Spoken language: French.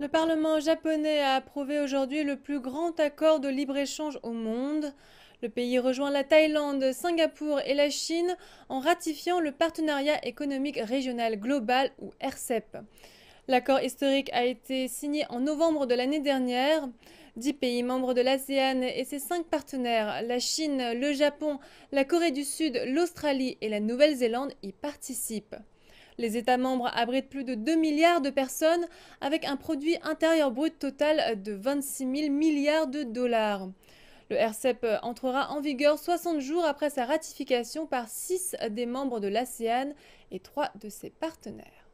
Le Parlement japonais a approuvé aujourd'hui le plus grand accord de libre-échange au monde. Le pays rejoint la Thaïlande, Singapour et la Chine en ratifiant le Partenariat économique régional global ou RCEP. L'accord historique a été signé en novembre de l'année dernière. Dix pays membres de l'ASEAN et ses cinq partenaires, la Chine, le Japon, la Corée du Sud, l'Australie et la Nouvelle-Zélande y participent. Les États membres abritent plus de 2 milliards de personnes avec un produit intérieur brut total de 26 000 milliards de dollars. Le RCEP entrera en vigueur 60 jours après sa ratification par 6 des membres de l'ASEAN et 3 de ses partenaires.